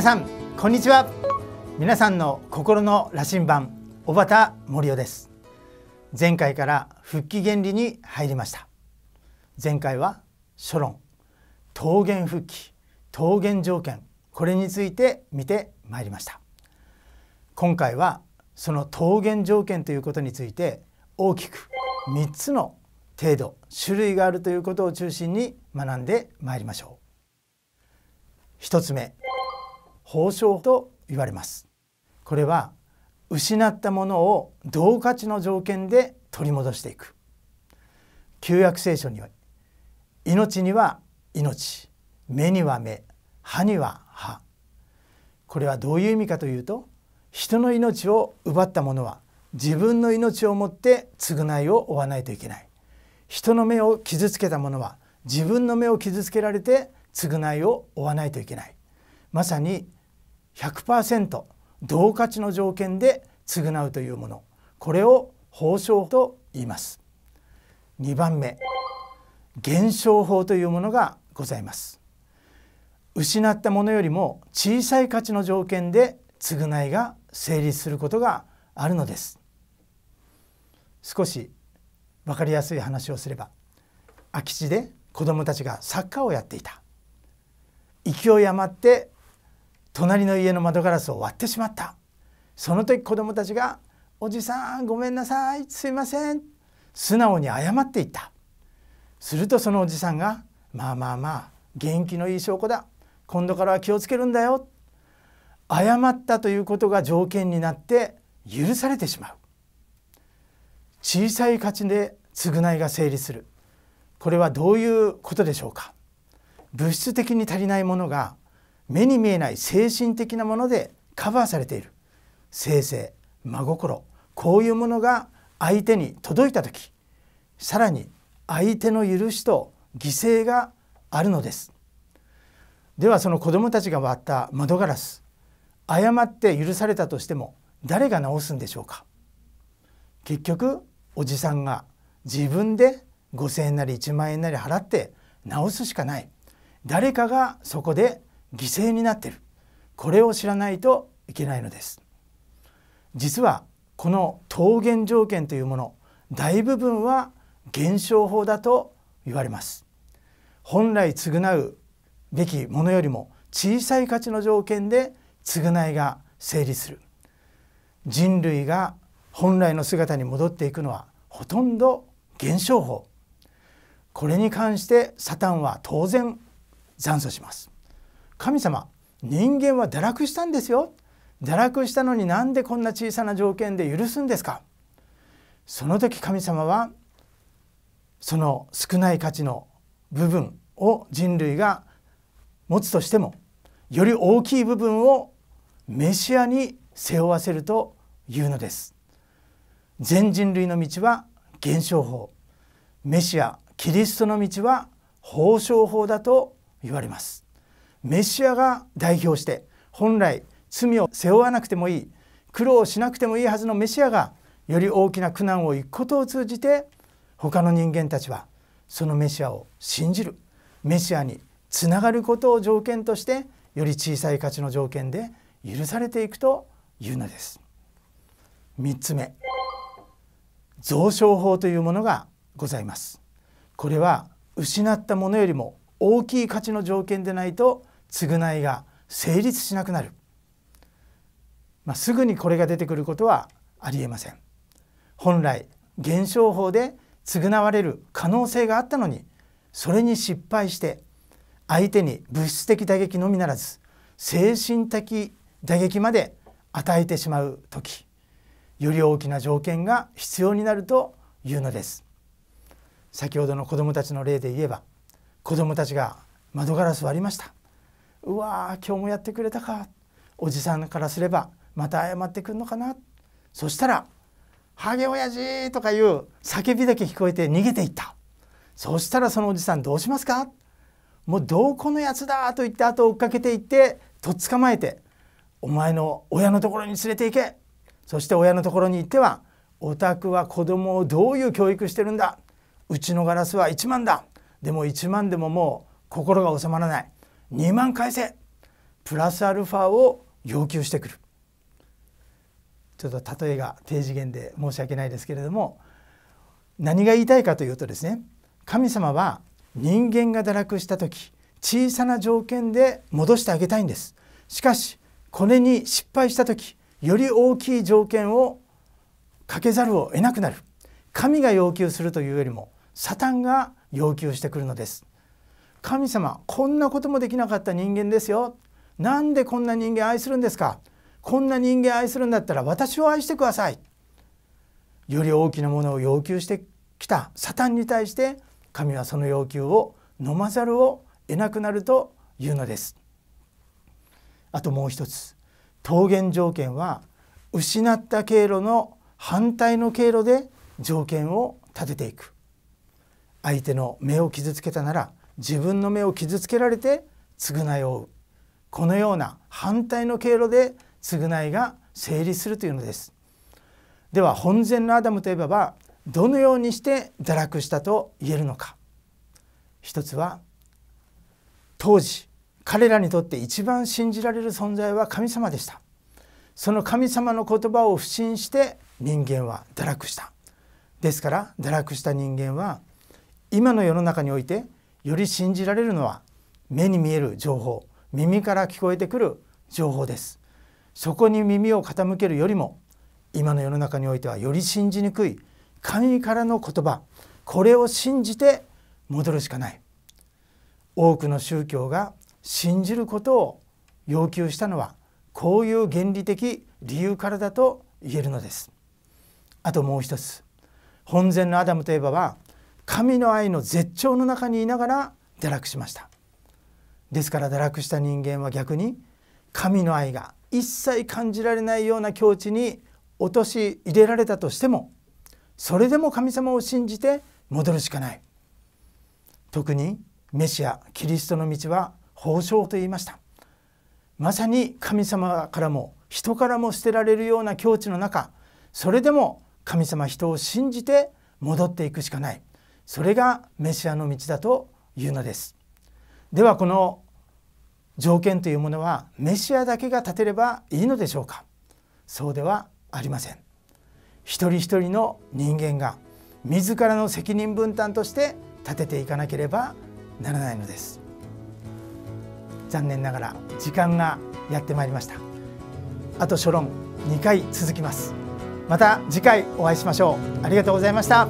皆さんこんにちは皆さんの心の羅針盤小畑森夫です前回から復帰原理に入りました前回は初論桃源復帰桃源条件これについて見てまいりました今回はその桃源条件ということについて大きく3つの程度種類があるということを中心に学んでまいりましょう1つ目報奨と言われますこれは失ったものを同価値の条件で取り戻していく旧約聖書には命には命目には目歯には歯これはどういう意味かというと人の命を奪った者は自分の命をもって償いを負わないといけない人の目を傷つけた者は自分の目を傷つけられて償いを負わないといけないまさに100%同価値の条件で償うというものこれを報奨と言います2番目減少法というものがございます失ったものよりも小さい価値の条件で償いが成立することがあるのです少し分かりやすい話をすれば空き地で子供たちがサッカーをやっていた勢い余って隣の家の窓ガラスを割ってしまったその時子供たちが「おじさんごめんなさいすいません」素直に謝っていたするとそのおじさんが「まあまあまあ元気のいい証拠だ今度からは気をつけるんだよ」謝ったということが条件になって許されてしまう小さい価値で償いが成立するこれはどういうことでしょうか物質的に足りないものが目に見えない精神的なものでカバーされている生成真心こういうものが相手に届いた時さらに相手の許しと犠牲があるのですではその子どもたちが割った窓ガラス誤って許されたとしても誰が直すんでしょうか結局おじさんが自分で5,000円なり1万円なり払って直すしかない誰かがそこで犠牲になっているこれを知らないといけないのです実はこの桃源条件というもの大部分は減少法だと言われます本来償うべきものよりも小さい価値の条件で償いが成立する人類が本来の姿に戻っていくのはほとんど減少法これに関してサタンは当然残訴します神様人間は堕落したんですよ堕落したのになんでこんな小さな条件で許すんですかその時神様はその少ない価値の部分を人類が持つとしてもより大きい部分をメシアに背負わせるというのです全人類の道は減少法メシアキリストの道は法商法だと言われますメシアが代表して本来罪を背負わなくてもいい苦労しなくてもいいはずのメシアがより大きな苦難をいくことを通じて他の人間たちはそのメシアを信じるメシアにつながることを条件としてより小さい価値の条件で許されていくというのです3つ目増床法というものがございますこれは失ったものよりも大きい価値の条件でないと償いが成立しなくなる、まあ、すぐにこれが出てくることはありえません本来減少法で償われる可能性があったのにそれに失敗して相手に物質的打撃のみならず精神的打撃まで与えてしまう時より大きな条件が必要になるというのです先ほどの子どもたちの例で言えば子どもたちが窓ガラス割りましたうわー今日もやってくれたかおじさんからすればまた謝ってくるのかなそしたら「ハゲ親父とかいう叫びだけ聞こえて逃げていったそしたらそのおじさんどうしますかもうどこのやつだと言って後を追っかけていってとっ捕まえてお前の親のところに連れて行けそして親のところに行ってはお宅は子供をどういう教育してるんだうちのガラスは1万だでも1万でももう心が収まらない2万回生プラスアルファを要求してくるちょっと例えが低次元で申し訳ないですけれども何が言いたいかというとですね神様は人間が堕落した時小さな条件で戻してあげたいんですしかしこれに失敗した時より大きい条件をかけざるを得なくなる神が要求するというよりもサタンが要求してくるのです神様こんなこともできなかった人間ですよなんでこんな人間愛するんですかこんな人間愛するんだったら私を愛してくださいより大きなものを要求してきたサタンに対して神はその要求を飲まざるを得なくなるというのですあともう一つ桃源条件は失った経路の反対の経路で条件を立てていく相手の目を傷つけたなら自分の目を傷つけられて償いを負うこのような反対の経路で償いが成立するというのですでは本然のアダムとエバはどのようにして堕落したと言えるのか一つは当時彼らにとって一番信じられる存在は神様でしたその神様の言葉を不信して人間は堕落したですから堕落した人間は今の世の中においてより信じられるのは目に見える情報耳から聞こえてくる情報ですそこに耳を傾けるよりも今の世の中においてはより信じにくい神からの言葉これを信じて戻るしかない多くの宗教が信じることを要求したのはこういう原理的理由からだと言えるのですあともう一つ本前のアダムとエバは神の愛の絶頂の中にいながら堕落しましたですから堕落した人間は逆に神の愛が一切感じられないような境地に落とし入れられたとしてもそれでも神様を信じて戻るしかない特にメシアキリストの道は報奨と言いましたまさに神様からも人からも捨てられるような境地の中それでも神様人を信じて戻っていくしかないそれがメシアの道だというのですではこの条件というものはメシアだけが立てればいいのでしょうかそうではありません一人一人の人間が自らの責任分担として立てていかなければならないのです残念ながら時間がやってまいりましたあと初論2回続きますまた次回お会いしましょうありがとうございました